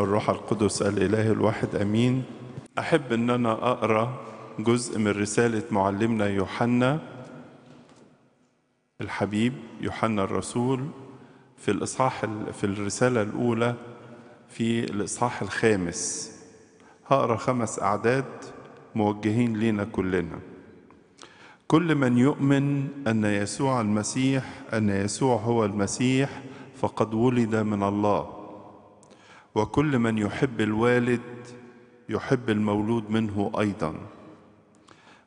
والروح القدس الإله الواحد أمين أحب أن أنا أقرأ جزء من رسالة معلمنا يوحنا الحبيب يوحنا الرسول في الإصحاح في الرسالة الأولى في الإصحاح الخامس هقرأ خمس أعداد موجهين لينا كلنا كل من يؤمن أن يسوع المسيح أن يسوع هو المسيح فقد ولد من الله وكل من يحب الوالد يحب المولود منه ايضا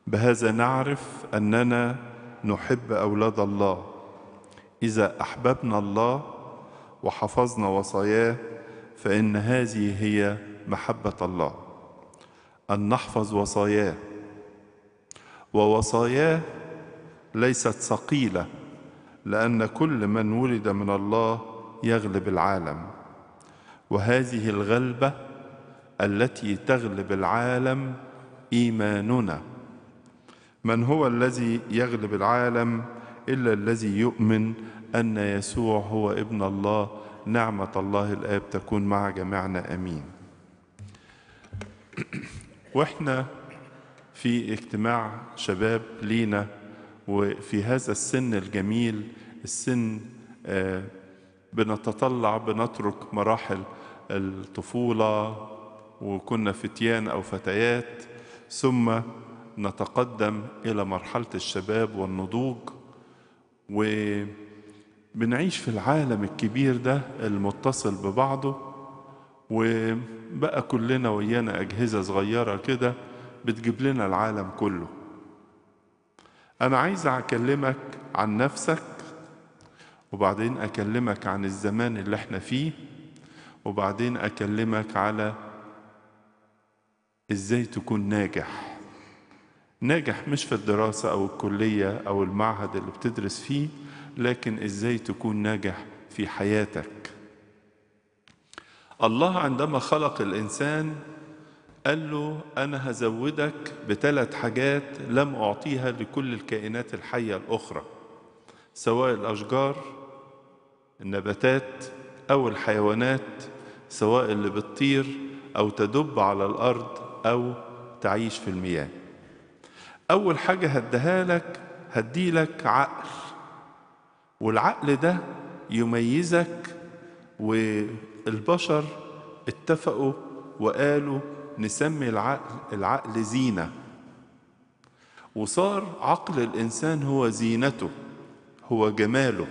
بهذا نعرف اننا نحب اولاد الله اذا احببنا الله وحفظنا وصاياه فان هذه هي محبه الله ان نحفظ وصاياه ووصاياه ليست ثقيله لان كل من ولد من الله يغلب العالم وهذه الغلبة التي تغلب العالم إيماننا من هو الذي يغلب العالم إلا الذي يؤمن أن يسوع هو ابن الله نعمة الله الآب تكون مع جميعنا أمين وإحنا في اجتماع شباب لينا وفي هذا السن الجميل السن آه، بنتطلع بنترك مراحل الطفولة وكنا فتيان أو فتيات ثم نتقدم إلى مرحلة الشباب والنضوج وبنعيش في العالم الكبير ده المتصل ببعضه وبقى كلنا ويانا أجهزة صغيرة كده بتجيب لنا العالم كله أنا عايز أكلمك عن نفسك وبعدين أكلمك عن الزمان اللي احنا فيه وبعدين أكلمك على إزاي تكون ناجح ناجح مش في الدراسة أو الكلية أو المعهد اللي بتدرس فيه لكن إزاي تكون ناجح في حياتك الله عندما خلق الإنسان قال له أنا هزودك بثلاث حاجات لم أعطيها لكل الكائنات الحية الأخرى سواء الأشجار النباتات أو الحيوانات سواء اللي بتطير أو تدب على الأرض أو تعيش في المياه أول حاجة هديها لك هديلك عقل والعقل ده يميزك والبشر اتفقوا وقالوا نسمي العقل العقل زينة وصار عقل الإنسان هو زينته هو جماله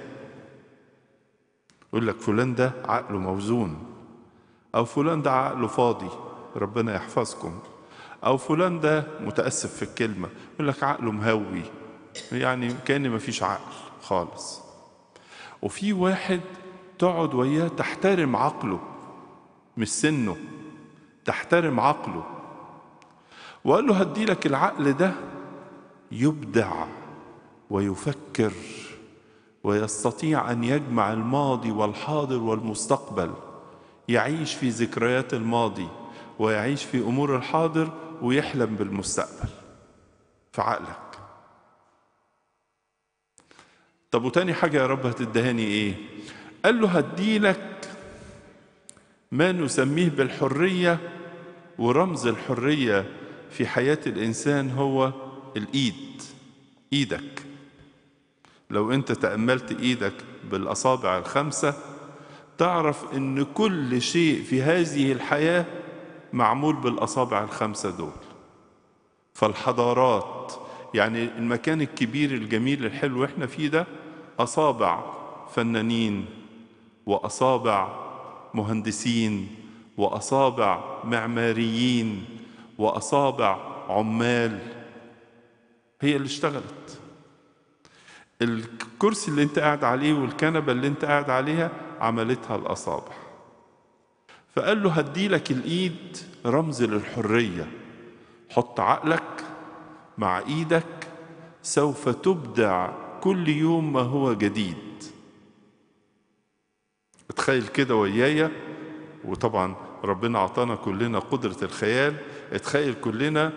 يقول لك فلان ده عقله موزون أو فلان ده عقله فاضي ربنا يحفظكم أو فلان ده متأسف في الكلمة يقول لك عقله مهوي يعني كأن مفيش عقل خالص وفي واحد تقعد وياه تحترم عقله مش سنه تحترم عقله وقال له هدي لك العقل ده يبدع ويفكر ويستطيع أن يجمع الماضي والحاضر والمستقبل يعيش في ذكريات الماضي ويعيش في أمور الحاضر ويحلم بالمستقبل في عقلك طب وتاني حاجة يا رب هتدهاني إيه قال له هديلك ما نسميه بالحرية ورمز الحرية في حياة الإنسان هو الإيد إيدك لو انت تأملت ايدك بالاصابع الخمسة تعرف ان كل شيء في هذه الحياة معمول بالاصابع الخمسة دول فالحضارات يعني المكان الكبير الجميل الحلو احنا فيه ده اصابع فنانين واصابع مهندسين واصابع معماريين واصابع عمال هي اللي اشتغلت الكرسي اللي انت قاعد عليه والكنبة اللي انت قاعد عليها عملتها الأصابع فقال له هديلك الإيد رمز للحرية حط عقلك مع إيدك سوف تبدع كل يوم ما هو جديد اتخيل كده ويايا وطبعا ربنا أعطانا كلنا قدرة الخيال اتخيل كلنا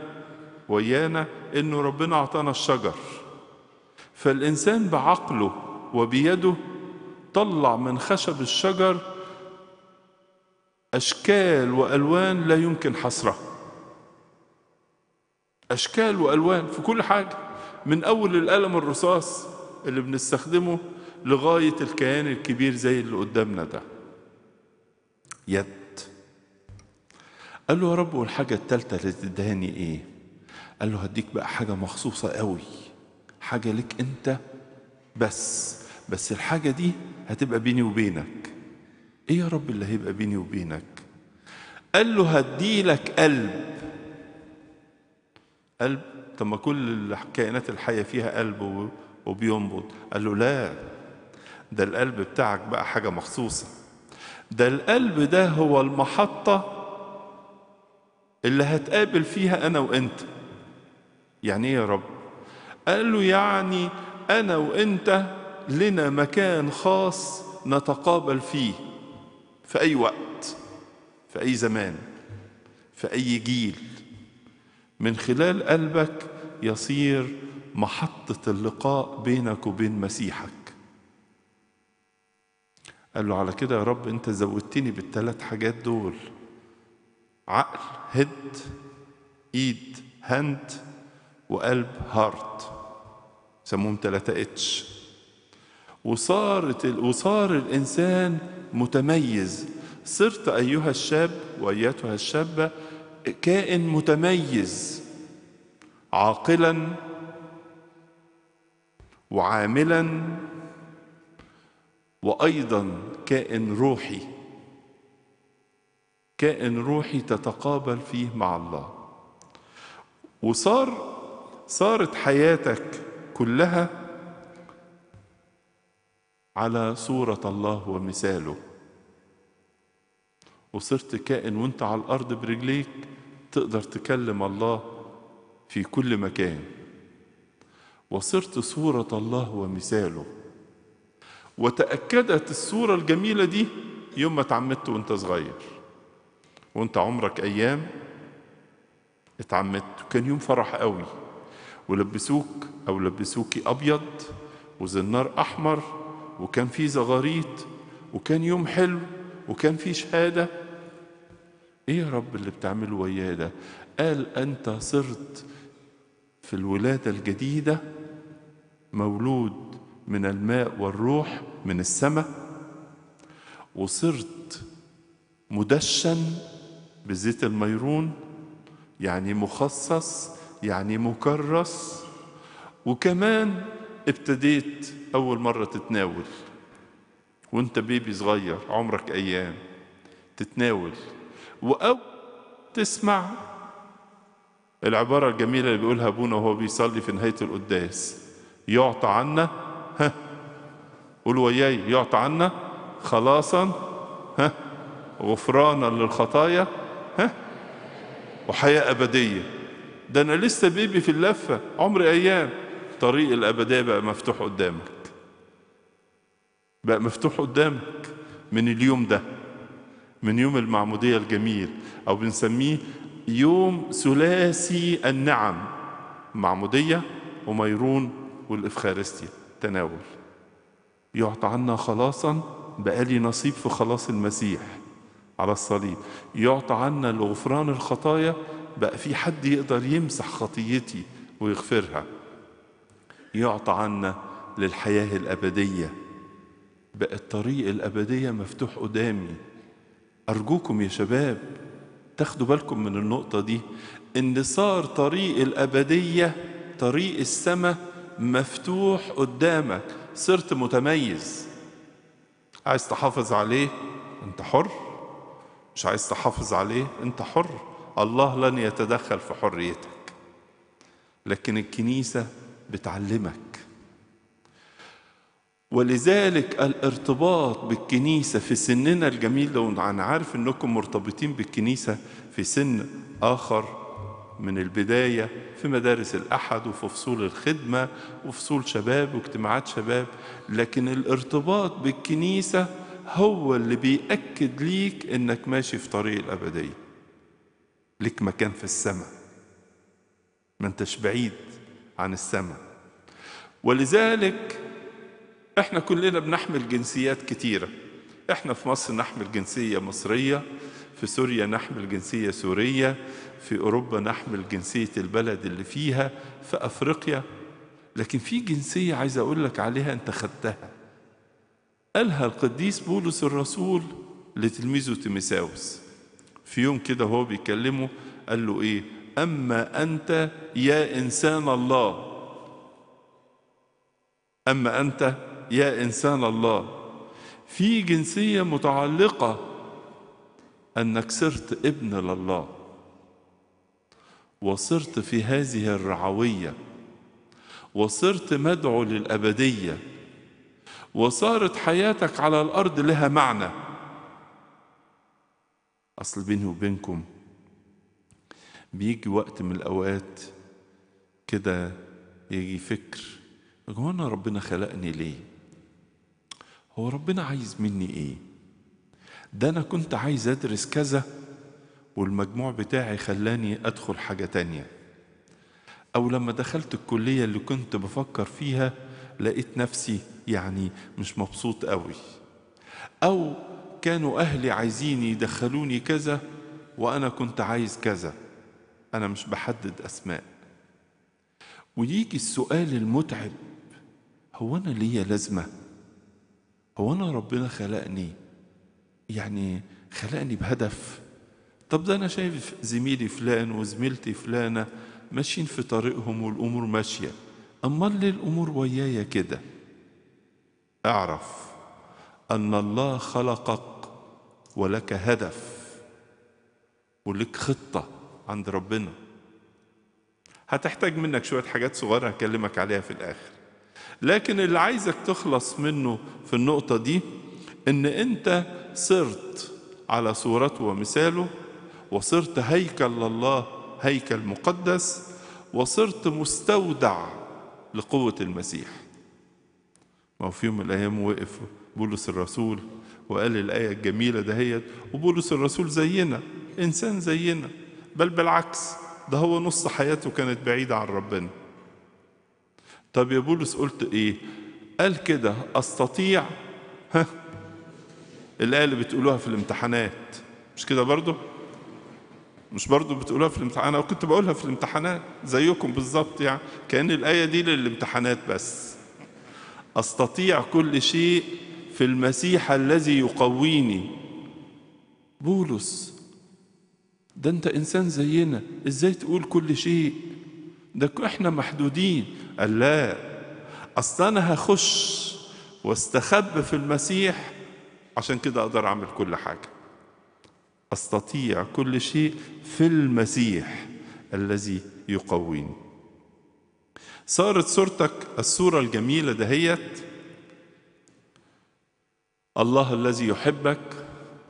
ويانا انه ربنا أعطانا الشجر فالإنسان بعقله وبيده طلع من خشب الشجر أشكال وألوان لا يمكن حصرها أشكال وألوان في كل حاجة من أول القلم الرصاص اللي بنستخدمه لغاية الكيان الكبير زي اللي قدامنا ده يد قال له يا رب والحاجة التالتة اللي تدهاني ايه قال له هديك بقى حاجة مخصوصة قوي حاجة لك أنت بس بس الحاجة دي هتبقى بيني وبينك إيه يا رب اللي هيبقى بيني وبينك قال له هديلك قلب قلب طب ما كل الكائنات الحية فيها قلب وبينبض قال له لا ده القلب بتاعك بقى حاجة مخصوصة ده القلب ده هو المحطة اللي هتقابل فيها أنا وأنت يعني إيه يا رب قال له يعني أنا وإنت لنا مكان خاص نتقابل فيه في أي وقت في أي زمان في أي جيل من خلال قلبك يصير محطة اللقاء بينك وبين مسيحك قال له على كده يا رب أنت زودتني بالثلاث حاجات دول عقل هد ايد هند وقلب هارت سموهم تلاتة اتش وصارت وصار الانسان متميز صرت ايها الشاب وايتها الشابه كائن متميز عاقلا وعاملا وايضا كائن روحي كائن روحي تتقابل فيه مع الله وصار صارت حياتك كلها على صورة الله ومثاله وصرت كائن وانت على الأرض برجليك تقدر تكلم الله في كل مكان وصرت صورة الله ومثاله وتأكدت الصورة الجميلة دي يوم ما اتعمدت وانت صغير وانت عمرك أيام اتعمدت كان يوم فرح قوي ولبسوك أو لبسوكي أبيض وزنار أحمر وكان في زغاريط وكان يوم حلو وكان في شهادة إيه يا رب اللي بتعمله وياه ده قال أنت صرت في الولادة الجديدة مولود من الماء والروح من السماء وصرت مدشن بزيت الميرون يعني مخصص يعني مكرس وكمان ابتديت أول مرة تتناول وانت بيبي صغير عمرك أيام تتناول وأو تسمع العبارة الجميلة اللي بيقولها أبونا وهو بيصلي في نهاية القداس يعطى عنا ها قول وياي يعطى عنا خلاصا ها غفرانا للخطايا ها وحياة أبدية ده انا لسه بيبي في اللفه عمري ايام طريق الابديه بقى مفتوح قدامك بقى مفتوح قدامك من اليوم ده من يوم المعموديه الجميل او بنسميه يوم ثلاثي النعم معموديه وميرون والافخارستيا تناول يعطى عنا خلاصا بقالي نصيب في خلاص المسيح على الصليب يعطى عنا لغفران الخطايا بقى في حد يقدر يمسح خطيتي ويغفرها يعطى عنا للحياة الأبدية بقى الطريق الأبدية مفتوح قدامي أرجوكم يا شباب تاخدوا بالكم من النقطة دي إن صار طريق الأبدية طريق السماء مفتوح قدامك صرت متميز عايز تحافظ عليه أنت حر مش عايز تحافظ عليه أنت حر الله لن يتدخل في حريتك لكن الكنيسة بتعلمك ولذلك الارتباط بالكنيسة في سننا الجميل لو أنا عارف أنكم مرتبطين بالكنيسة في سن آخر من البداية في مدارس الأحد وفي فصول الخدمة وفصول شباب واجتماعات شباب لكن الارتباط بالكنيسة هو اللي بيأكد ليك أنك ماشي في طريق الأبدية لك مكان في السماء ما انتش بعيد عن السماء ولذلك احنا كلنا بنحمل جنسيات كتيرة احنا في مصر نحمل جنسية مصرية في سوريا نحمل جنسية سورية في أوروبا نحمل جنسية البلد اللي فيها في أفريقيا لكن في جنسية عايز أقول لك عليها أنت خدتها قالها القديس بولس الرسول لتلميذه تيميساوس في يوم كده هو بيكلمه قال له ايه اما انت يا انسان الله اما انت يا انسان الله في جنسيه متعلقه انك صرت ابن لله وصرت في هذه الرعويه وصرت مدعو للابديه وصارت حياتك على الارض لها معنى أصل بيني وبينكم بيجي وقت من الأوقات كده يجي فكر هو أنا ربنا خلقني ليه؟ هو ربنا عايز مني إيه؟ ده أنا كنت عايز أدرس كذا والمجموع بتاعي خلاني أدخل حاجة تانية أو لما دخلت الكلية اللي كنت بفكر فيها لقيت نفسي يعني مش مبسوط قوي أو كانوا أهلي عايزين يدخلوني كذا وأنا كنت عايز كذا أنا مش بحدد أسماء ويجي السؤال المتعب هو أنا ليا لازمة هو أنا ربنا خلقني يعني خلقني بهدف طب ده أنا شايف زميلي فلان وزميلتي فلانة ماشيين في طريقهم والأمور ماشية أمال ليه الأمور ويايا كده اعرف أن الله خلقك ولك هدف ولك خطة عند ربنا هتحتاج منك شوية حاجات صغيرة هكلمك عليها في الآخر لكن اللي عايزك تخلص منه في النقطة دي إن أنت صرت على صورته ومثاله وصرت هيكل الله هيكل مقدس وصرت مستودع لقوة المسيح ما في يوم من الأيام وقف بولس الرسول وقال الآية الجميلة دهيت وبولس الرسول زينا إنسان زينا بل بالعكس ده هو نص حياته كانت بعيدة عن ربنا طب يا بولس قلت إيه قال كده أستطيع ها الآية اللي بتقولوها في الامتحانات مش كده برضه مش برضو بتقولوها في الامتحان انا كنت بقولها في الامتحانات زيكم بالظبط يعني كان الايه دي للامتحانات بس استطيع كل شيء في المسيح الذي يقويني بولس ده انت انسان زينا ازاي تقول كل شيء ده احنا محدودين قال لا اصل انا هخش واستخب في المسيح عشان كده اقدر اعمل كل حاجه استطيع كل شيء في المسيح الذي يقويني صارت صورتك الصوره الجميله دهيت الله الذي يحبك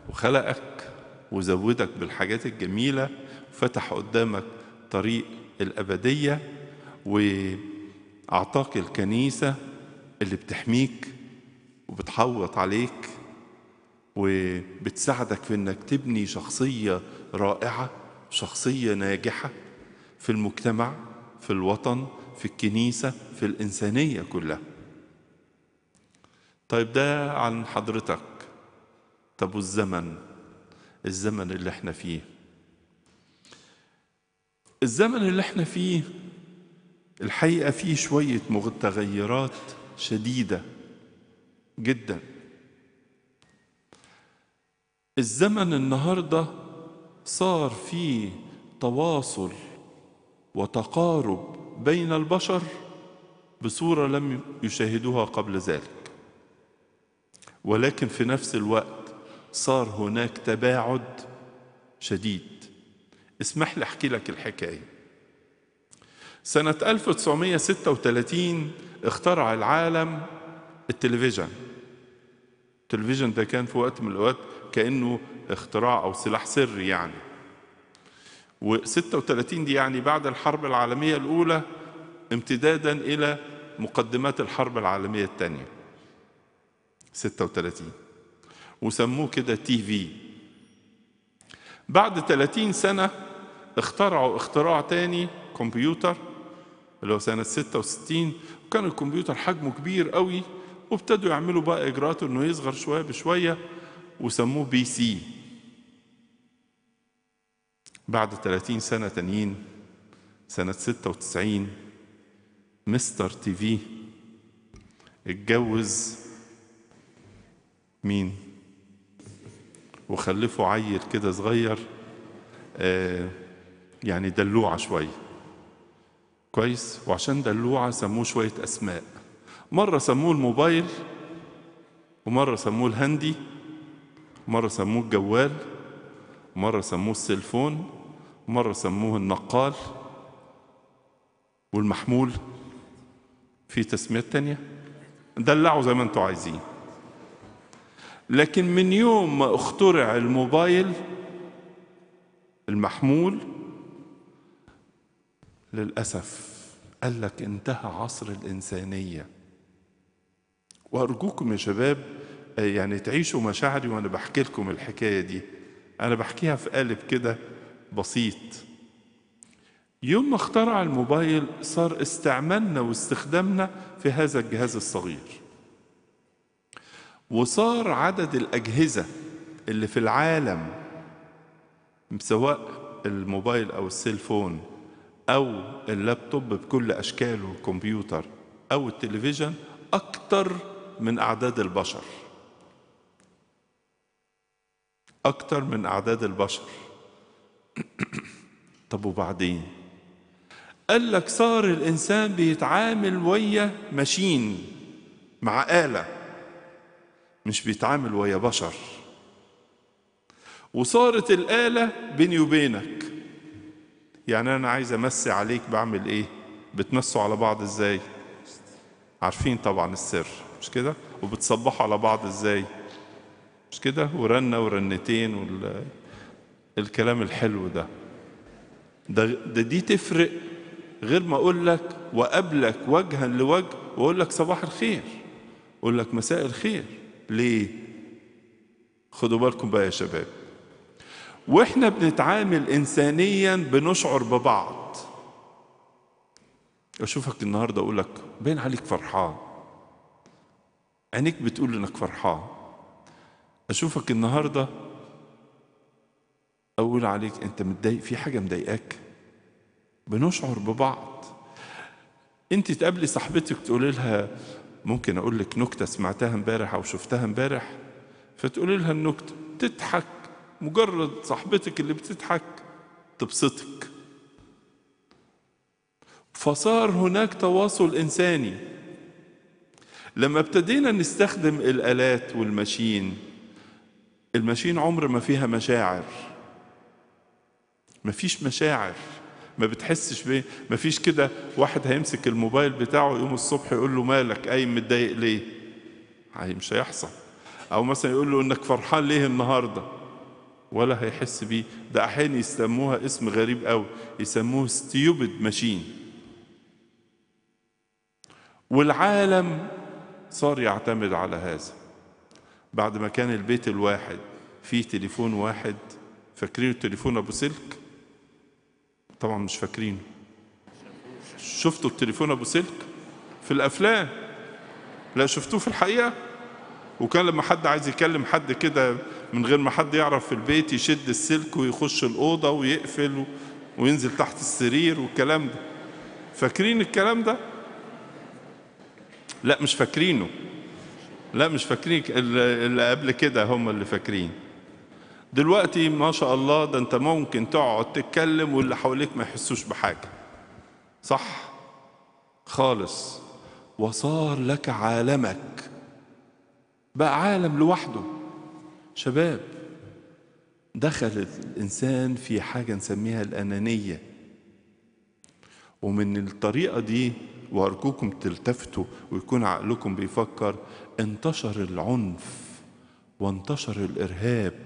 وخلقك وزودك بالحاجات الجميلة فتح قدامك طريق الأبدية وأعطاك الكنيسة اللي بتحميك وبتحوط عليك وبتساعدك في انك تبني شخصية رائعة شخصية ناجحة في المجتمع في الوطن في الكنيسة في الإنسانية كلها طيب ده عن حضرتك طب والزمن الزمن اللي احنا فيه الزمن اللي احنا فيه الحقيقة فيه شوية متغيرات شديدة جدا الزمن النهاردة صار فيه تواصل وتقارب بين البشر بصورة لم يشاهدوها قبل ذلك ولكن في نفس الوقت صار هناك تباعد شديد اسمح لي احكي لك الحكايه سنة 1936 اخترع العالم التلفزيون التلفزيون ده كان في وقت من الأوقات كأنه اختراع أو سلاح سري يعني و36 دي يعني بعد الحرب العالمية الأولى امتدادا إلى مقدمات الحرب العالمية الثانية 36 وسموه كده تي في بعد 30 سنة اخترعوا اختراع تاني كمبيوتر اللي هو سنة 66 وكان الكمبيوتر حجمه كبير قوي وابتدوا يعملوا بقى إجراءاته إنه يصغر شوية بشوية وسموه بي سي بعد 30 سنة تانيين سنة 96 مستر تي في اتجوز مين وخلفوا عيل كده صغير آه يعني دلوعة شوية كويس وعشان دلوعة سموه شوية أسماء مرة سموه الموبايل ومرة سموه الهندي مرة سموه الجوال مرة سموه السيلفون مرة سموه النقال والمحمول في تسميات تانية دلعوا زي ما انتوا عايزين لكن من يوم ما اخترع الموبايل المحمول للأسف قال لك انتهى عصر الإنسانية وأرجوكم يا شباب يعني تعيشوا مشاعري وأنا بحكي لكم الحكاية دي أنا بحكيها في قالب كده بسيط يوم ما اخترع الموبايل صار استعمالنا واستخدامنا في هذا الجهاز الصغير وصار عدد الأجهزة اللي في العالم سواء الموبايل أو السيلفون أو اللابتوب بكل أشكاله الكمبيوتر أو التلفزيون أكتر من أعداد البشر أكتر من أعداد البشر طب وبعدين قال لك صار الإنسان بيتعامل ويا ماشين مع آلة مش بيتعامل ويا بشر وصارت الآلة بيني وبينك يعني أنا عايز أمسي عليك بعمل إيه بتمسوا على بعض إزاي عارفين طبعا السر مش كده وبتصبحوا على بعض إزاي مش كده ورنة ورنتين وال... الكلام الحلو ده ده, ده دي تفرق غير ما أقول لك وقابلك وجها لوجه وأقول لك صباح الخير أقول لك مساء الخير ليه خدوا بالكم بقى يا شباب واحنا بنتعامل انسانيا بنشعر ببعض اشوفك النهارده اقول لك باين عليك فرحان عينيك بتقول انك فرحان اشوفك النهارده اقول عليك انت متضايق في حاجه مضايقاك بنشعر ببعض انت تقابلي صاحبتك تقولي لها ممكن أقول لك نكتة سمعتها امبارح أو شفتها امبارح فتقولي لها النكتة تضحك مجرد صاحبتك اللي بتضحك تبسطك فصار هناك تواصل إنساني لما ابتدينا نستخدم الآلات والماشين الماشين عمر ما فيها مشاعر ما فيش مشاعر ما بتحسش بيه ما فيش كده واحد هيمسك الموبايل بتاعه يقوم الصبح يقول له مالك قايم متضايق ليه مش هيحصل او مثلا يقول له انك فرحان ليه النهارده ولا هيحس بيه ده احيانا يسموها اسم غريب قوي يسموه ستيوبد ماشين والعالم صار يعتمد على هذا بعد ما كان البيت الواحد فيه تليفون واحد فاكرين التليفون ابو سلك طبعا مش فاكرينه شفتوا التليفون ابو سلك في الافلام لا شفتوه في الحقيقه وكان لما حد عايز يكلم حد كده من غير ما حد يعرف في البيت يشد السلك ويخش الأوضة ويقفل وينزل تحت السرير والكلام ده فاكرين الكلام ده؟ لا مش فاكرينه لا مش فاكرين اللي قبل كده هم اللي فاكرين دلوقتي ما شاء الله ده انت ممكن تقعد تتكلم واللي حواليك ما يحسوش بحاجه صح خالص وصار لك عالمك بقى عالم لوحده شباب دخل الانسان في حاجه نسميها الانانيه ومن الطريقه دي وارجوكم تلتفتوا ويكون عقلكم بيفكر انتشر العنف وانتشر الارهاب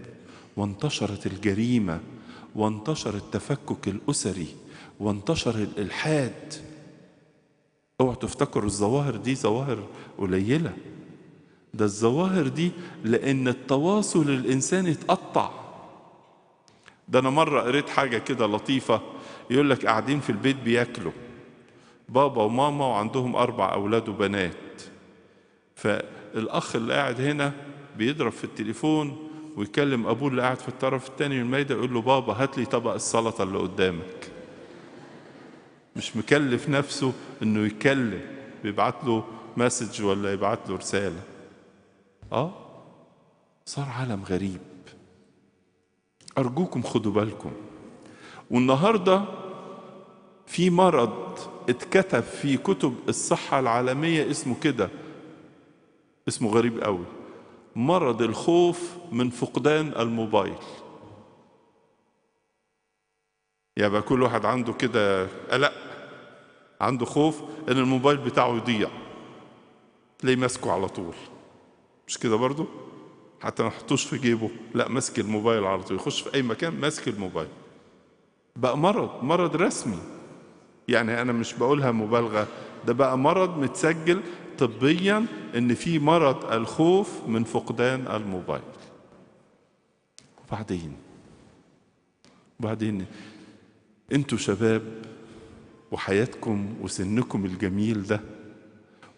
وانتشرت الجريمة وانتشر التفكك الأسري وانتشر الإلحاد اوعوا تفتكروا الظواهر دي ظواهر قليلة ده الظواهر دي لأن التواصل الإنساني اتقطع ده أنا مرة قريت حاجة كده لطيفة يقول لك قاعدين في البيت بياكلوا بابا وماما وعندهم أربع أولاد وبنات فالأخ اللي قاعد هنا بيضرب في التليفون ويكلم أبوه اللي قاعد في الطرف التاني من المايدة يقول له بابا هات لي طبق السلطة اللي قدامك مش مكلف نفسه انه يتكلم بيبعت له مسج ولا يبعت له رسالة اه صار عالم غريب أرجوكم خدوا بالكم والنهاردة في مرض اتكتب في كتب الصحة العالمية اسمه كده اسمه غريب قوي مرض الخوف من فقدان الموبايل يبقى كل واحد عنده كده قلق عنده خوف ان الموبايل بتاعه يضيع تلاقيه ماسكه على طول مش كده برضه حتى ما يحطوش في جيبه لا ماسك الموبايل على طول يخش في اي مكان ماسك الموبايل بقى مرض مرض رسمي يعني انا مش بقولها مبالغه ده بقى مرض متسجل طبيا ان في مرض الخوف من فقدان الموبايل وبعدين وبعدين انتوا شباب وحياتكم وسنكم الجميل ده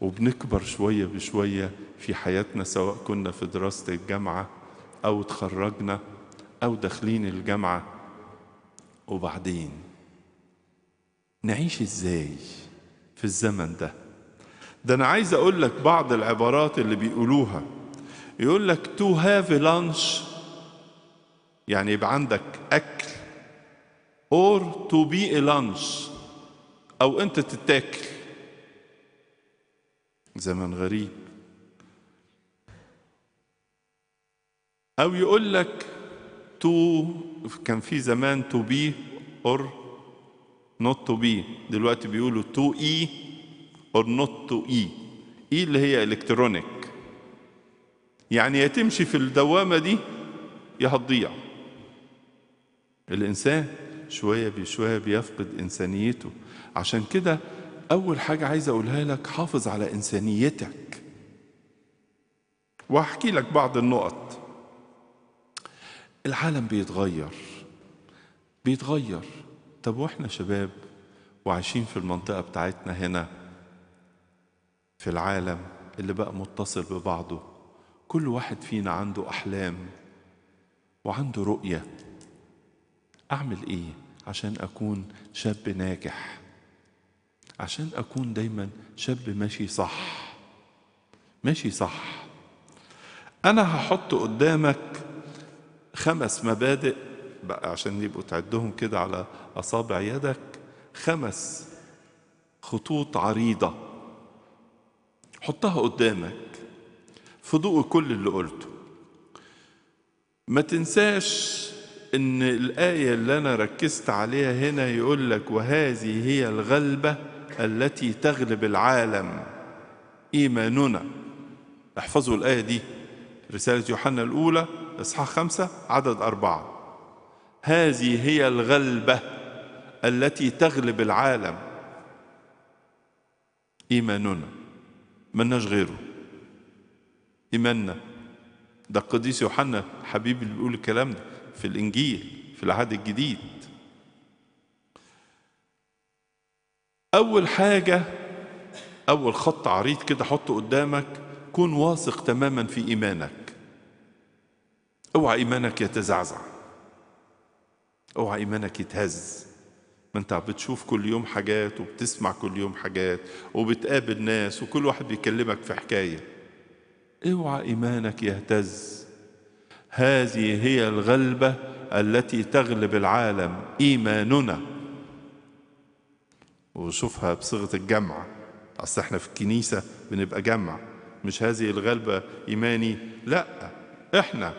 وبنكبر شوية بشوية في حياتنا سواء كنا في دراسة الجامعة أو اتخرجنا أو داخلين الجامعة وبعدين نعيش ازاي في الزمن ده ده أنا عايز أقول لك بعض العبارات اللي بيقولوها يقول لك تو هاف لانش يعني يبقى عندك أكل اور تو بي لانش أو أنت تتاكل زمن غريب أو يقول لك تو كان في زمان تو بي اور نوت تو بي دلوقتي بيقولوا تو اي اور نوت تو اي E اللي هي الكترونيك يعني يا تمشي في الدوامة دي يا هتضيع الإنسان شوية بشوية بيفقد إنسانيته عشان كده أول حاجة عايز أقولها لك حافظ على إنسانيتك واحكي لك بعض النقط العالم بيتغير بيتغير طب واحنا شباب وعايشين في المنطقة بتاعتنا هنا في العالم اللي بقى متصل ببعضه كل واحد فينا عنده أحلام وعنده رؤية أعمل إيه عشان أكون شاب ناجح عشان أكون دايما شاب ماشي صح ماشي صح أنا هحط قدامك خمس مبادئ بقى عشان يبقوا تعدهم كده على أصابع يدك خمس خطوط عريضة حطها قدامك في ضوء كل اللي قلته ما تنساش ان الآية اللي أنا ركزت عليها هنا يقول لك وهذه هي الغلبة التي تغلب العالم إيماننا احفظوا الآية دي رسالة يوحنا الأولى إصحاح خمسة عدد أربعة هذه هي الغلبة التي تغلب العالم إيماننا مناش غيره إيماننا ده القديس يوحنا حبيبي اللي بيقول الكلام ده في الإنجيل في العهد الجديد أول حاجة أول خط عريض كده حطه قدامك كن واثق تماما في إيمانك اوعى إيمانك يتزعزع اوعى إيمانك يتهز ما انت بتشوف كل يوم حاجات وبتسمع كل يوم حاجات وبتقابل ناس وكل واحد بيكلمك في حكاية اوعى إيمانك يهتز هذه هي الغلبة التي تغلب العالم إيماننا وشوفها بصيغة الجمع أصل احنا في الكنيسة بنبقى جمع مش هذه الغلبة إيماني لا احنا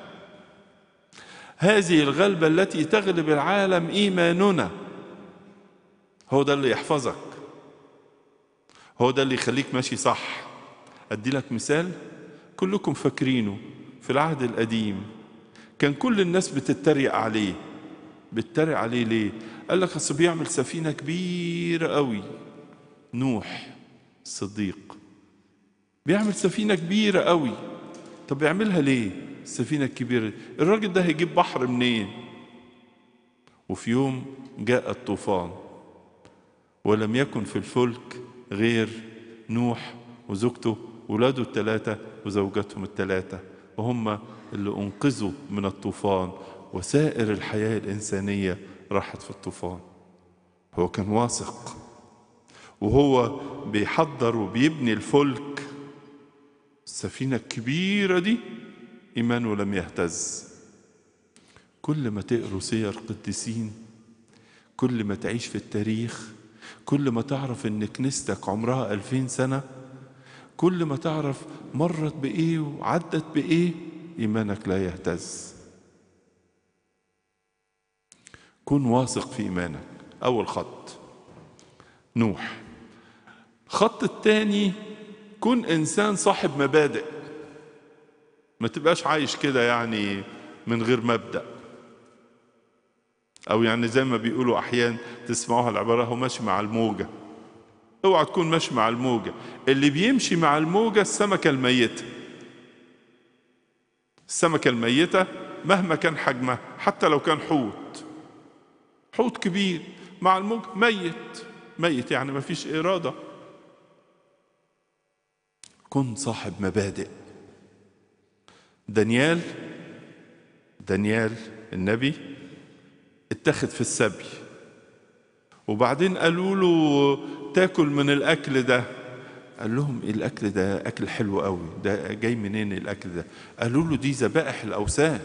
هذه الغلبة التي تغلب العالم إيماننا هو ده اللي يحفظك هو ده اللي يخليك ماشي صح أدي لك مثال كلكم فاكرينه في العهد القديم كان كل الناس بتتريق عليه بتتريق عليه ليه قال لك اصل بيعمل سفينه كبيره قوي نوح الصديق بيعمل سفينه كبيره قوي طب بيعملها ليه السفينه الكبيره الراجل ده هيجيب بحر منين وفي يوم جاء الطوفان ولم يكن في الفلك غير نوح وزوجته ولاده الثلاثة وزوجتهم الثلاثة وهم اللي أنقذوا من الطوفان وسائر الحياة الإنسانية راحت في الطوفان هو كان واثق وهو بيحضر وبيبني الفلك السفينة الكبيرة دي إيمانه لم يهتز كل ما تقروا سير قديسين كل ما تعيش في التاريخ كل ما تعرف ان كنيستك عمرها ألفين سنة كل ما تعرف مرت بإيه وعدت بإيه إيمانك لا يهتز كن واثق في إيمانك أول خط نوح الخط الثاني كن إنسان صاحب مبادئ ما تبقاش عايش كده يعني من غير مبدأ أو يعني زي ما بيقولوا أحيان تسمعوها العبارة هو ماشي مع الموجة اوعى تكون ماشي مع الموجة اللي بيمشي مع الموجة السمكة الميتة السمكة الميتة مهما كان حجمها حتى لو كان حوت حوت كبير مع الموج ميت ميت يعني ما فيش إرادة كن صاحب مبادئ دانيال دانيال النبي اتخذ في السبي وبعدين قالوا له تاكل من الاكل ده قال لهم إيه الاكل ده اكل حلو قوي ده جاي منين الاكل ده قالوا له دي ذبائح الاوثان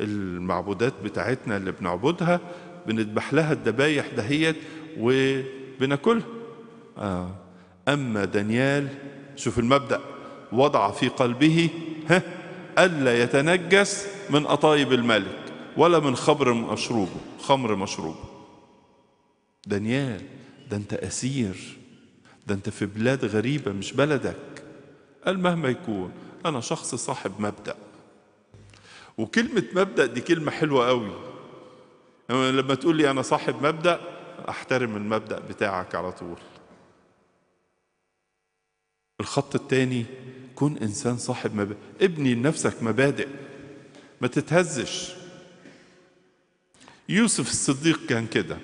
المعبودات بتاعتنا اللي بنعبدها بنذبح لها الذبايح دهيت وبناكلها آه. اما دانيال شوف المبدا وضع في قلبه ها الا يتنجس من اطايب الملك ولا من خمر مشروبه خمر مشروبه دانيال ده انت اسير ده انت في بلاد غريبه مش بلدك قال مهما يكون انا شخص صاحب مبدا وكلمه مبدا دي كلمه حلوه قوي يعني لما تقول لي انا صاحب مبدا احترم المبدا بتاعك على طول الخط الثاني كن انسان صاحب مبادئ ابني لنفسك مبادئ ما تتهزش يوسف الصديق كان كده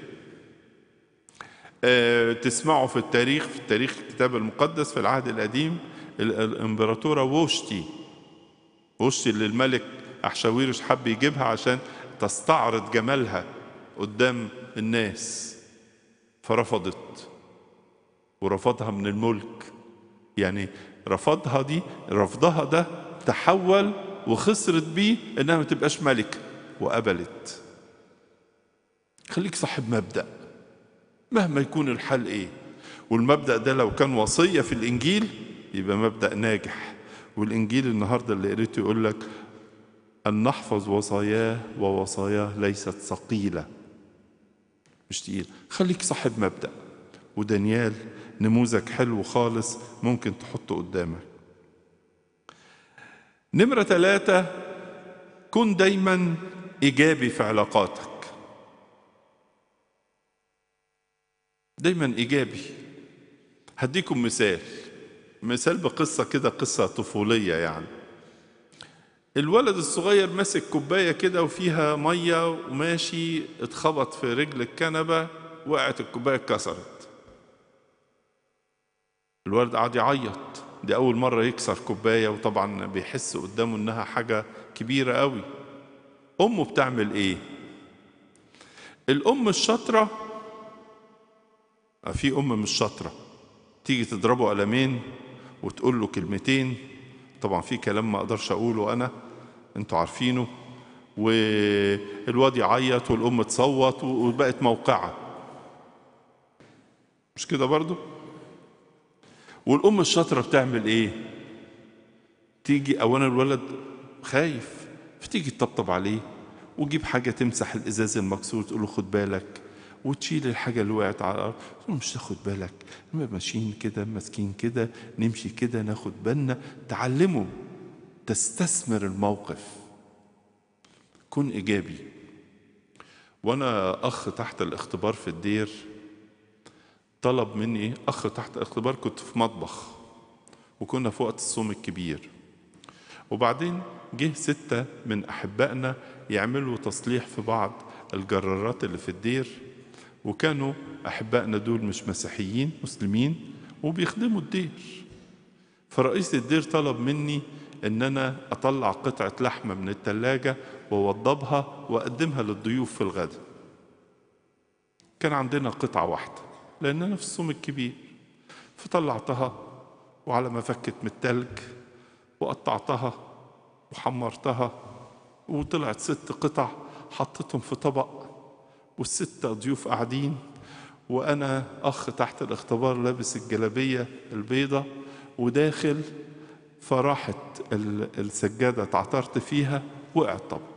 آه، تسمعوا في التاريخ في تاريخ الكتاب المقدس في العهد القديم الامبراطورة ووشتي وشتي اللي الملك احشاويرش حب يجيبها عشان تستعرض جمالها قدام الناس فرفضت ورفضها من الملك يعني رفضها دي رفضها ده تحول وخسرت بيه انها ما تبقاش ملكه وقبلت خليك صاحب مبدأ مهما يكون الحال إيه والمبدأ ده لو كان وصية في الإنجيل يبقى مبدأ ناجح والإنجيل النهاردة اللي قريته يقول لك أن نحفظ وصاياه ووصاياه ليست ثقيلة مش تقيل خليك صاحب مبدأ ودانيال نموذج حلو خالص ممكن تحطه قدامك نمرة ثلاثة كن دايما إيجابي في علاقاتك دايما إيجابي هديكم مثال مثال بقصة كده قصة طفولية يعني الولد الصغير ماسك كوباية كده وفيها مية وماشي اتخبط في رجل الكنبة وقعت الكوباية اتكسرت الولد قعد يعيط دي أول مرة يكسر كوباية وطبعا بيحس قدامه إنها حاجة كبيرة قوي أمه بتعمل إيه؟ الأم الشاطرة آه، في أم مش شاطرة تيجي تضربه قلمين وتقول له كلمتين طبعا في كلام ما أقدرش أقوله أنا أنتوا عارفينه والواد يعيط والأم تصوت وبقت موقعة مش كده برضو والأم الشاطرة بتعمل إيه تيجي أولا الولد خايف فتيجي تطبطب عليه وتجيب حاجة تمسح الإزاز المكسور تقول له خد بالك وتشيل الحاجة اللي وقعت على الأرض مش تاخد بالك لما ماشيين كده ماسكين كده نمشي كده ناخد بالنا تعلموا تستثمر الموقف كن إيجابي وأنا أخ تحت الاختبار في الدير طلب مني أخ تحت الاختبار كنت في مطبخ وكنا في وقت الصوم الكبير وبعدين جه ستة من أحبائنا يعملوا تصليح في بعض الجرارات اللي في الدير وكانوا أحبائنا دول مش مسيحيين مسلمين وبيخدموا الدير فرئيس الدير طلب مني ان انا اطلع قطعة لحمة من التلاجة واوضبها واقدمها للضيوف في الغد كان عندنا قطعة واحدة لان انا في الصوم الكبير فطلعتها وعلى ما فكت من التلج وقطعتها وحمرتها وطلعت ست قطع حطيتهم في طبق والستة ضيوف قاعدين وأنا أخ تحت الاختبار لابس الجلابية البيضة وداخل فراحت السجادة اتعطرت فيها وقع الطبق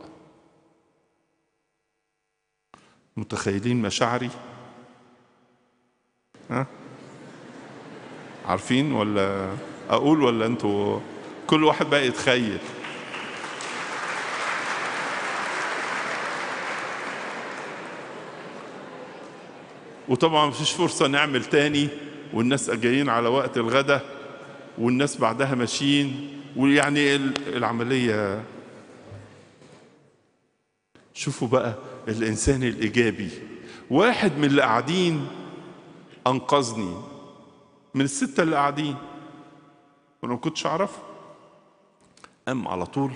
متخيلين مشاعري ها عارفين ولا اقول ولا انتوا كل واحد بقى يتخيل وطبعا مفيش فرصة نعمل تاني والناس جايين على وقت الغدا والناس بعدها ماشيين ويعني العملية شوفوا بقى الإنسان الإيجابي واحد من اللي قاعدين أنقذني من الستة اللي قاعدين وأنا ما كنتش أعرفه قام على طول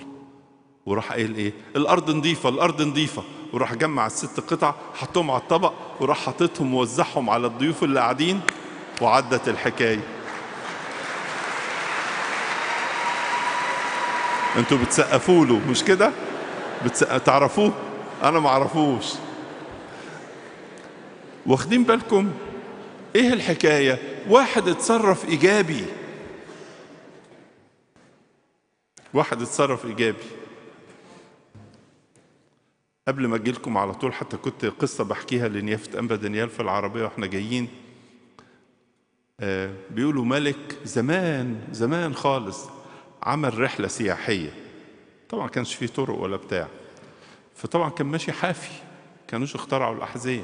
وراح قايل ايه الارض نظيفه الارض نظيفه وراح جمع الست قطع حطهم على الطبق وراح حاططهم ووزعهم على الضيوف اللي قاعدين وعدت الحكايه انتوا بتسقفوا له مش كده بتسق... تعرفوه انا ما اعرفوش واخدين بالكم ايه الحكايه واحد اتصرف ايجابي واحد اتصرف ايجابي قبل ما اجي لكم على طول حتى كنت قصه بحكيها لنيافه انبا دانيال في العربيه واحنا جايين آه، بيقولوا ملك زمان زمان خالص عمل رحله سياحيه طبعا كانش فيه طرق ولا بتاع فطبعا كان ماشي حافي كانوش اخترعوا الاحذيه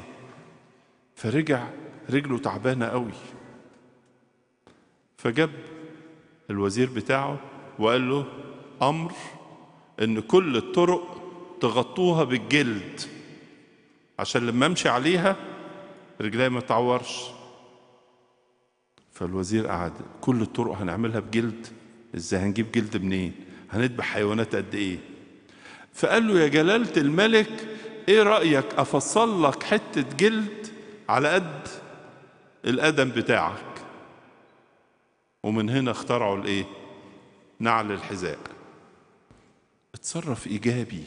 فرجع رجله تعبانه قوي فجاب الوزير بتاعه وقال له امر ان كل الطرق تغطوها بالجلد عشان لما امشي عليها رجلي ما تعورش فالوزير قعد كل الطرق هنعملها بجلد ازاي هنجيب جلد منين هنذبح حيوانات قد ايه فقال له يا جلالة الملك ايه رأيك افصل لك حتة جلد على قد القدم بتاعك ومن هنا اخترعوا الايه نعل الحذاء اتصرف ايجابي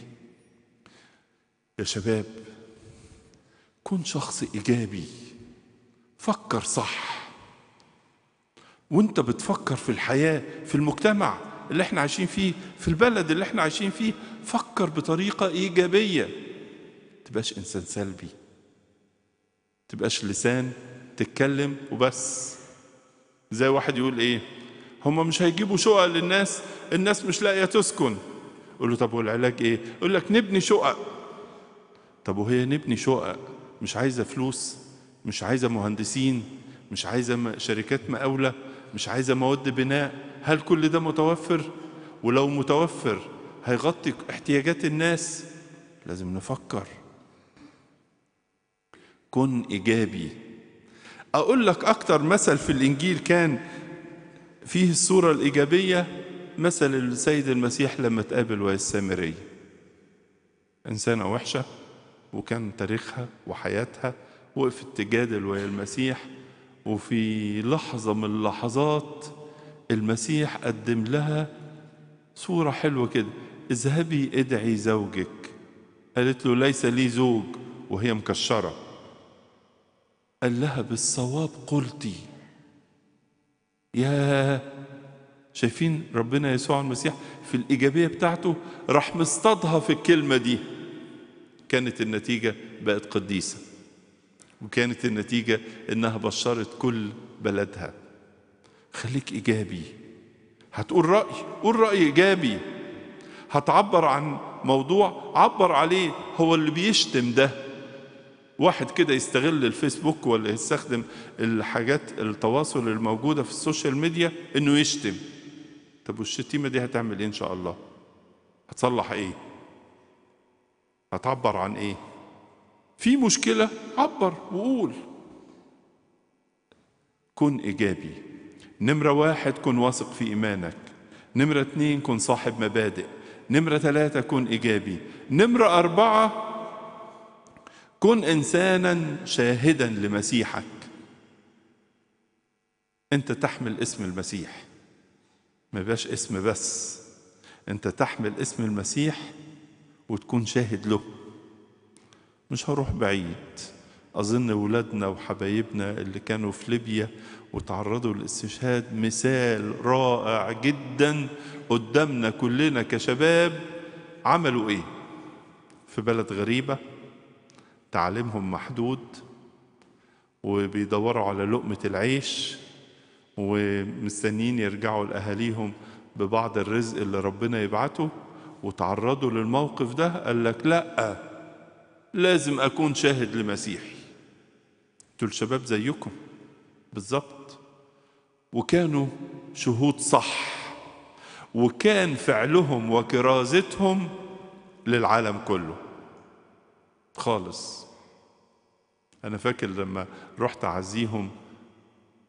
يا شباب كن شخص إيجابي فكر صح وانت بتفكر في الحياة في المجتمع اللي احنا عايشين فيه في البلد اللي احنا عايشين فيه فكر بطريقة إيجابية تبقاش إنسان سلبي تبقاش لسان تتكلم وبس زي واحد يقول ايه هم مش هيجيبوا شقق للناس الناس مش لاقيه تسكن يقول له طب والعلاج ايه يقول لك نبني شقق طب وهي نبني شقق مش عايزة فلوس مش عايزة مهندسين مش عايزة شركات مقاولة مش عايزة مواد بناء هل كل ده متوفر ولو متوفر هيغطي احتياجات الناس لازم نفكر كن إيجابي أقول لك أكتر مثل في الإنجيل كان فيه الصورة الإيجابية مثل السيد المسيح لما تقابل السامريه إنسانة وحشة وكان تاريخها وحياتها وقفت تجادل ويا المسيح وفي لحظة من اللحظات المسيح قدم لها صورة حلوة كده اذهبي ادعي زوجك قالت له ليس لي زوج وهي مكشرة قال لها بالصواب قلتي يا شايفين ربنا يسوع المسيح في الإيجابية بتاعته راح مصطادها في الكلمة دي كانت النتيجة بقت قديسة وكانت النتيجة إنها بشرت كل بلدها خليك إيجابي هتقول رأي قول رأي إيجابي هتعبر عن موضوع عبر عليه هو اللي بيشتم ده واحد كده يستغل الفيسبوك ولا يستخدم الحاجات التواصل الموجودة في السوشيال ميديا إنه يشتم طب والشتيمة دي هتعمل إيه إن شاء الله هتصلح إيه هتعبر عن ايه في مشكله عبر وقول كن ايجابي نمره واحد كن واثق في ايمانك نمره اتنين كن صاحب مبادئ نمره ثلاثه كن ايجابي نمره اربعه كن انسانا شاهدا لمسيحك انت تحمل اسم المسيح ما بقاش اسم بس انت تحمل اسم المسيح وتكون شاهد له مش هروح بعيد أظن ولادنا وحبايبنا اللي كانوا في ليبيا وتعرضوا للاستشهاد مثال رائع جدا قدامنا كلنا كشباب عملوا إيه في بلد غريبة تعليمهم محدود وبيدوروا على لقمة العيش ومستنيين يرجعوا لأهاليهم ببعض الرزق اللي ربنا يبعته وتعرضوا للموقف ده قال لك لا لازم أكون شاهد لمسيحي دول شباب زيكم بالظبط وكانوا شهود صح وكان فعلهم وكرازتهم للعالم كله خالص أنا فاكر لما رحت أعزيهم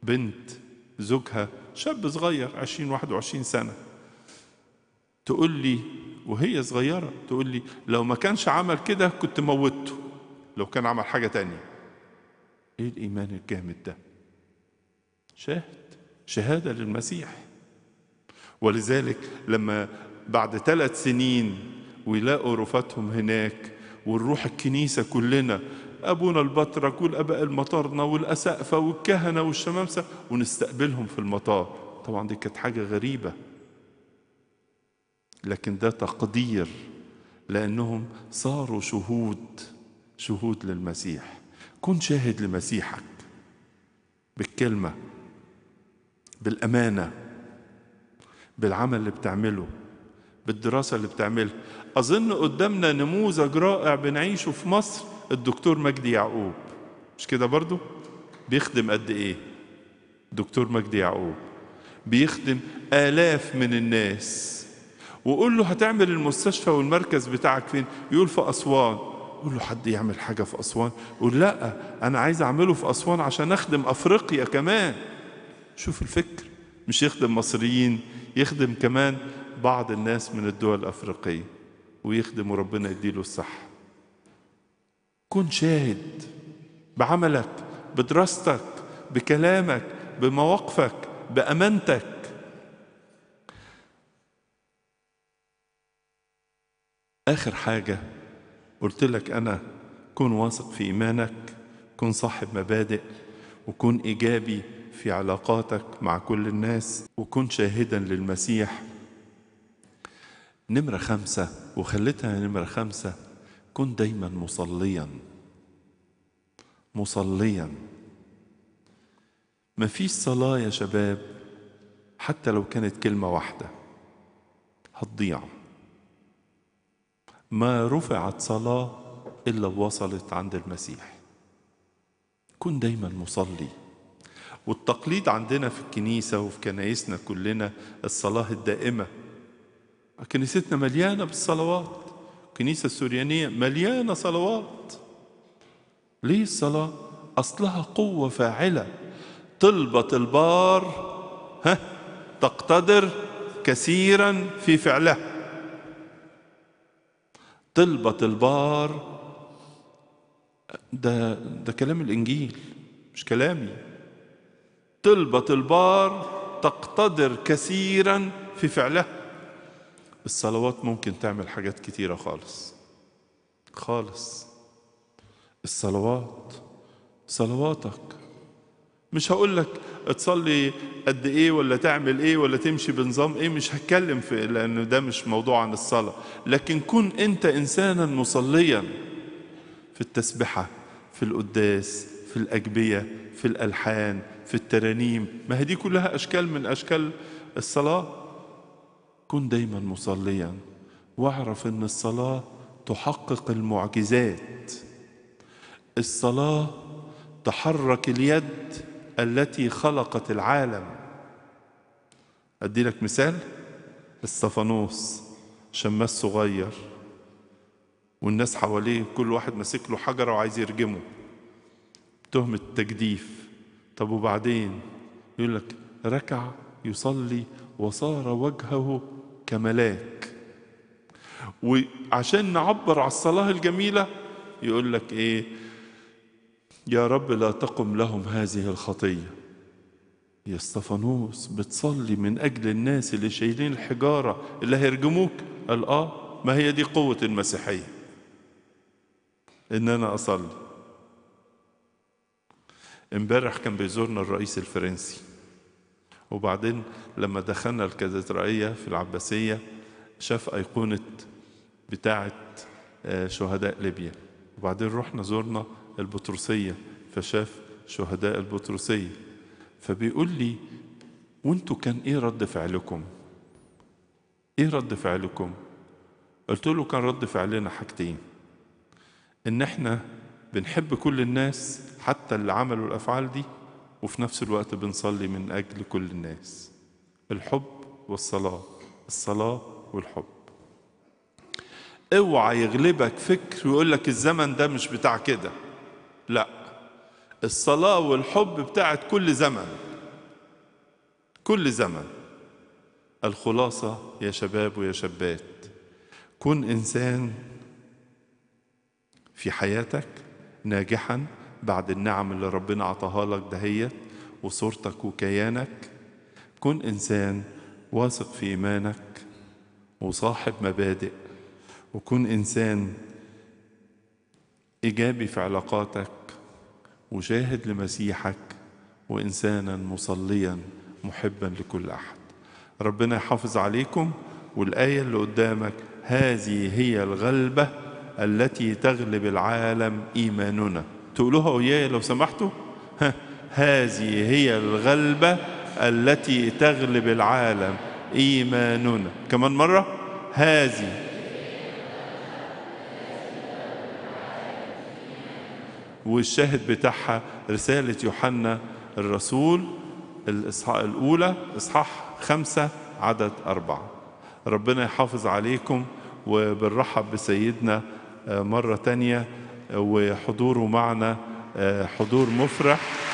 بنت زوجها شاب صغير 20 21 سنة تقول لي وهي صغيرة تقول لي لو ما كانش عمل كده كنت موتته لو كان عمل حاجة تانية ايه الإيمان الجامد ده شاهد شهادة للمسيح ولذلك لما بعد ثلاث سنين ويلاقوا رفاتهم هناك ونروح الكنيسة كلنا أبونا البطرك والأباء المطارنة والأسقفة والكهنة والشمامسة ونستقبلهم في المطار طبعا دي كانت حاجة غريبة لكن ده تقدير لأنهم صاروا شهود شهود للمسيح كن شاهد لمسيحك بالكلمة بالأمانة بالعمل اللي بتعمله بالدراسة اللي بتعملها أظن قدامنا نموذج رائع بنعيشه في مصر الدكتور مجدي يعقوب مش كده برضو بيخدم قد إيه دكتور مجدي يعقوب بيخدم آلاف من الناس وقول له هتعمل المستشفى والمركز بتاعك فين يقول في أسوان قول له حد يعمل حاجة في أسوان قول لا أنا عايز أعمله في أسوان عشان أخدم أفريقيا كمان شوف الفكر مش يخدم مصريين يخدم كمان بعض الناس من الدول الأفريقية ويخدم وربنا يديله الصحة كن شاهد بعملك بدراستك بكلامك بمواقفك بأمانتك آخر حاجة قلت لك أنا كن واثق في إيمانك كن صاحب مبادئ وكن إيجابي في علاقاتك مع كل الناس وكن شاهدا للمسيح نمرة خمسة وخلتها نمرة خمسة كن دايما مصليا مصليا مفيش صلاة يا شباب حتى لو كانت كلمة واحدة هتضيع ما رفعت صلاة إلا وصلت عند المسيح كن دايما مصلي والتقليد عندنا في الكنيسة وفي كنايسنا كلنا الصلاة الدائمة كنيستنا مليانة بالصلوات الكنيسة السوريانية مليانة صلوات ليه الصلاة؟ أصلها قوة فاعلة طلبة البار ها تقتدر كثيرا في فعلها تلبط البار ده ده كلام الانجيل مش كلامي تلبط البار تقتدر كثيرا في فعلها الصلوات ممكن تعمل حاجات كثيرة خالص خالص الصلوات صلواتك مش هقول لك تصلي قد ايه ولا تعمل ايه ولا تمشي بنظام ايه مش هتكلم في لان ده مش موضوع عن الصلاه لكن كن انت انسانا مصليا في التسبحه في القداس في الاجبيه في الالحان في الترانيم ما هي دي كلها اشكال من اشكال الصلاه كن دايما مصليا واعرف ان الصلاه تحقق المعجزات الصلاه تحرك اليد التي خلقت العالم أدي لك مثال الصفانوس شماس صغير والناس حواليه كل واحد ماسك له حجرة وعايز يرجمه تهمة تجديف طب وبعدين يقول لك ركع يصلي وصار وجهه كملاك وعشان نعبر على الصلاة الجميلة يقول لك ايه يا رب لا تقم لهم هذه الخطية يا اسطفانوس بتصلي من أجل الناس اللي شايلين الحجارة اللي هيرجموك قال آه ما هي دي قوة المسيحية إن أنا أصلي امبارح كان بيزورنا الرئيس الفرنسي وبعدين لما دخلنا الكاتدرائية في العباسية شاف أيقونة بتاعة آه، شهداء ليبيا وبعدين رحنا زورنا البطرسية فشاف شهداء البطرسية فبيقول لي وانتوا كان ايه رد فعلكم ايه رد فعلكم قلت له كان رد فعلنا حاجتين ان احنا بنحب كل الناس حتى اللي عملوا الافعال دي وفي نفس الوقت بنصلي من اجل كل الناس الحب والصلاه الصلاه والحب اوعى يغلبك فكر ويقول لك الزمن ده مش بتاع كده لا الصلاة والحب بتاعت كل زمن كل زمن الخلاصة يا شباب ويا شابات كن إنسان في حياتك ناجحا بعد النعم اللي ربنا عطاها لك دهيت وصورتك وكيانك كن إنسان واثق في إيمانك وصاحب مبادئ وكن إنسان إيجابي في علاقاتك وشاهد لمسيحك وإنسانا مصليا محبا لكل أحد ربنا يحافظ عليكم والآية اللي قدامك هذه هي الغلبة التي تغلب العالم إيماننا تقولوها وياي لو سمحتوا هذه هي الغلبة التي تغلب العالم إيماننا كمان مرة هذه والشاهد بتاعها رسالة يوحنا الرسول الإصحاح الأولى إصحاح خمسة عدد أربعة ربنا يحافظ عليكم وبنرحب بسيدنا آه، مرة تانية آه، وحضوره معنا آه، حضور مفرح